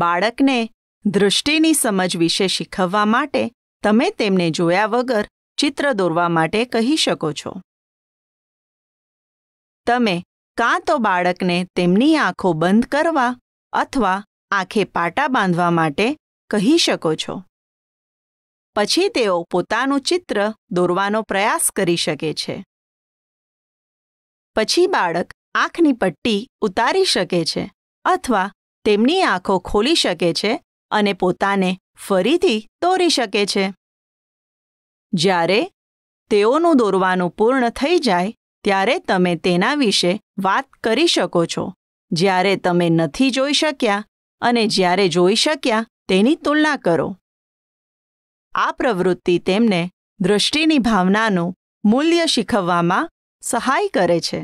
બાળકને દૃષ્ટિની સમજ વિશે શીખવવા માટે તમે તેમને જોયા વગર ચિત્ર દોરવા માટે કહી શકો છો તમે કાં તો બાળકને તેમની આંખો બંધ કરવા અથવા આંખે પાટા બાંધવા માટે કહી શકો છો પછી તેઓ પોતાનું ચિત્ર દોરવાનો પ્રયાસ કરી શકે છે પછી બાળક આંખની પટ્ટી ઉતારી શકે છે અથવા તેમની આંખો ખોલી શકે છે અને પોતાને ફરીથી દોરી શકે છે જ્યારે તેઓનું દોરવાનું પૂર્ણ થઈ જાય ત્યારે તમે તેના વિશે વાત કરી શકો છો જ્યારે તમે નથી જોઈ શક્યા અને જ્યારે જોઈ શક્યા તેની તુલના કરો આ પ્રવૃત્તિ તેમને દૃષ્ટિની ભાવનાનું મૂલ્ય શીખવવામાં સહાય કરે છે